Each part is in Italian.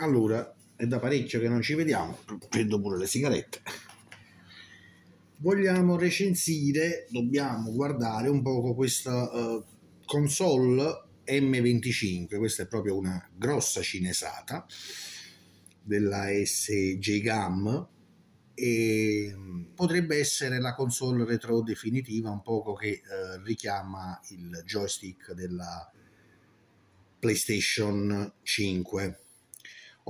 Allora, è da parecchio che non ci vediamo, prendo pure le sigarette. Vogliamo recensire, dobbiamo guardare un poco questa uh, console M25, questa è proprio una grossa cinesata della SJ Gam e mm, potrebbe essere la console retro definitiva un poco che uh, richiama il joystick della PlayStation 5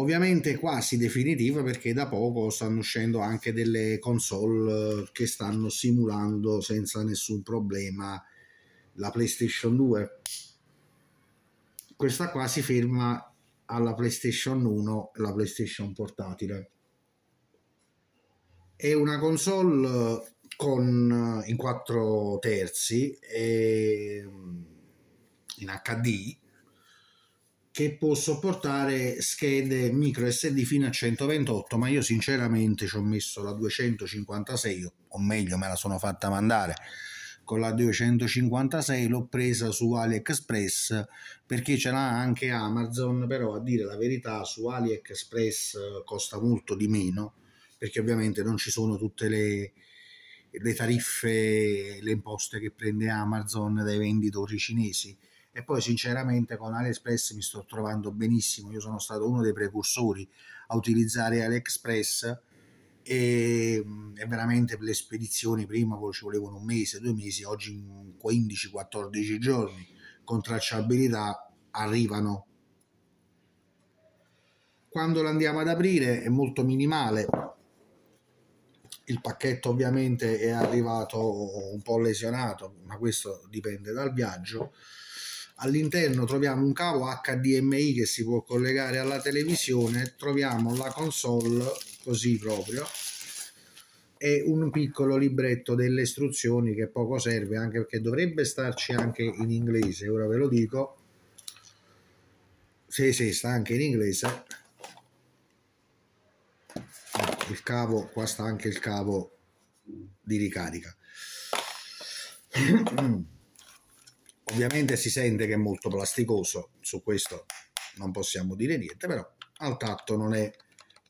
Ovviamente quasi definitiva perché da poco stanno uscendo anche delle console eh, che stanno simulando senza nessun problema la PlayStation 2. Questa qua si ferma alla PlayStation 1 la PlayStation portatile. È una console con, eh, in 4 terzi e ehm, in HD che può sopportare schede micro SD fino a 128, ma io sinceramente ci ho messo la 256, o meglio me la sono fatta mandare con la 256 l'ho presa su AliExpress perché ce l'ha anche Amazon però a dire la verità su AliExpress eh, costa molto di meno perché ovviamente non ci sono tutte le, le tariffe le imposte che prende Amazon dai venditori cinesi e poi sinceramente con AliExpress mi sto trovando benissimo, io sono stato uno dei precursori a utilizzare AliExpress e, e veramente le spedizioni prima ci volevano un mese, due mesi, oggi 15-14 giorni con tracciabilità arrivano. Quando lo andiamo ad aprire è molto minimale, il pacchetto ovviamente è arrivato un po' lesionato, ma questo dipende dal viaggio. All'interno troviamo un cavo HDMI che si può collegare alla televisione, troviamo la console così proprio e un piccolo libretto delle istruzioni che poco serve anche perché dovrebbe starci anche in inglese, ora ve lo dico. Sì, sì, sta anche in inglese. Ecco, il cavo, qua sta anche il cavo di ricarica. Ovviamente si sente che è molto plasticoso, su questo non possiamo dire niente, però al tatto non è,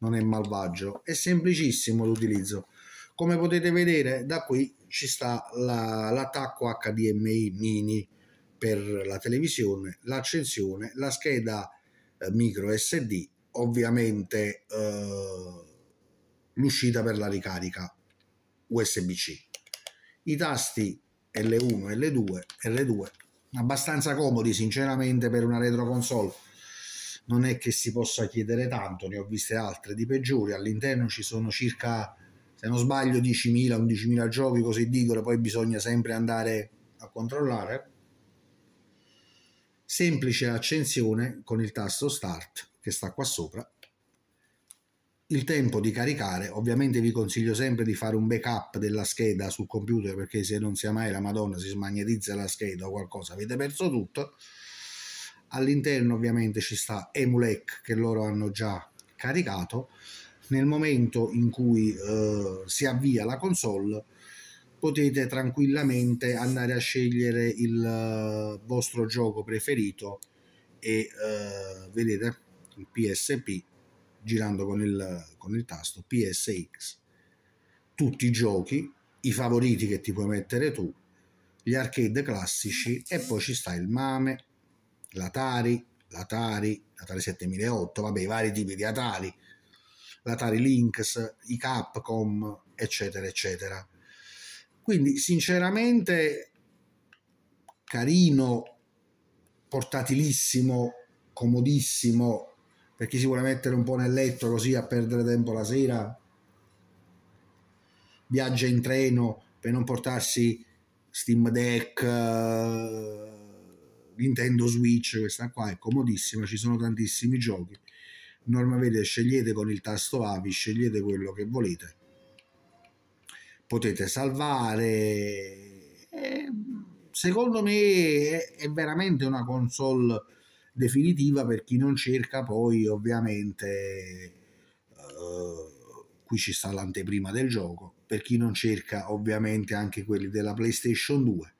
non è malvagio, è semplicissimo l'utilizzo. Come potete vedere da qui ci sta l'attacco HDMI mini per la televisione, l'accensione, la scheda eh, micro SD, ovviamente eh, l'uscita per la ricarica USB-C. I tasti L1, L2, L2 abbastanza comodi sinceramente per una retro console non è che si possa chiedere tanto ne ho viste altre di peggiori all'interno ci sono circa se non sbaglio 10.000 11.000 giochi così dicono poi bisogna sempre andare a controllare semplice accensione con il tasto start che sta qua sopra il tempo di caricare, ovviamente vi consiglio sempre di fare un backup della scheda sul computer perché se non sia mai la madonna si smagnetizza la scheda o qualcosa avete perso tutto. All'interno ovviamente ci sta Emulec che loro hanno già caricato. Nel momento in cui eh, si avvia la console potete tranquillamente andare a scegliere il eh, vostro gioco preferito e eh, vedete il PSP girando con il, con il tasto PSX tutti i giochi, i favoriti che ti puoi mettere tu, gli arcade classici e poi ci sta il Mame, l'Atari, l'Atari, l'Atari 7008, vabbè i vari tipi di Atari, l'Atari Lynx, i Capcom, eccetera, eccetera. Quindi sinceramente carino, portatilissimo, comodissimo, per chi si vuole mettere un po' nel letto così a perdere tempo la sera, viaggia in treno per non portarsi Steam Deck, eh, Nintendo Switch, questa qua è comodissima, ci sono tantissimi giochi. Normalmente scegliete con il tasto AVI, scegliete quello che volete. Potete salvare. E eh, secondo me è veramente una console definitiva per chi non cerca poi ovviamente uh, qui ci sta l'anteprima del gioco per chi non cerca ovviamente anche quelli della PlayStation 2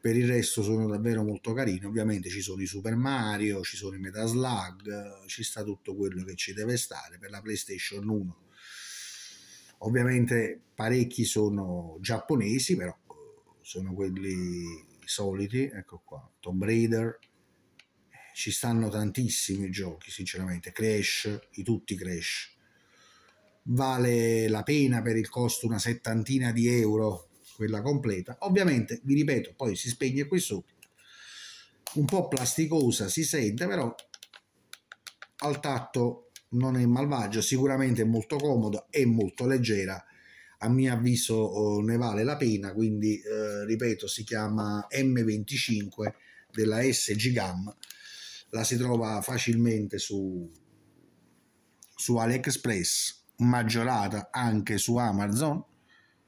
per il resto sono davvero molto carini ovviamente ci sono i Super Mario ci sono i Meta Slug ci sta tutto quello che ci deve stare per la PlayStation 1 ovviamente parecchi sono giapponesi però eh, sono quelli soliti ecco qua Tomb Raider ci stanno tantissimi giochi, sinceramente, Crash, di tutti Crash. Vale la pena per il costo una settantina di euro quella completa. Ovviamente, vi ripeto, poi si spegne qui sotto Un po' plasticosa si sente, però al tatto non è malvagio, sicuramente è molto comodo e molto leggera. A mio avviso oh, ne vale la pena, quindi eh, ripeto, si chiama M25 della SG Gam la si trova facilmente su, su AliExpress, maggiorata anche su Amazon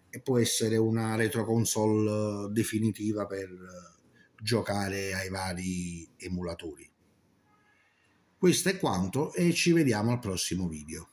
e può essere una retro console eh, definitiva per eh, giocare ai vari emulatori. Questo è quanto e ci vediamo al prossimo video.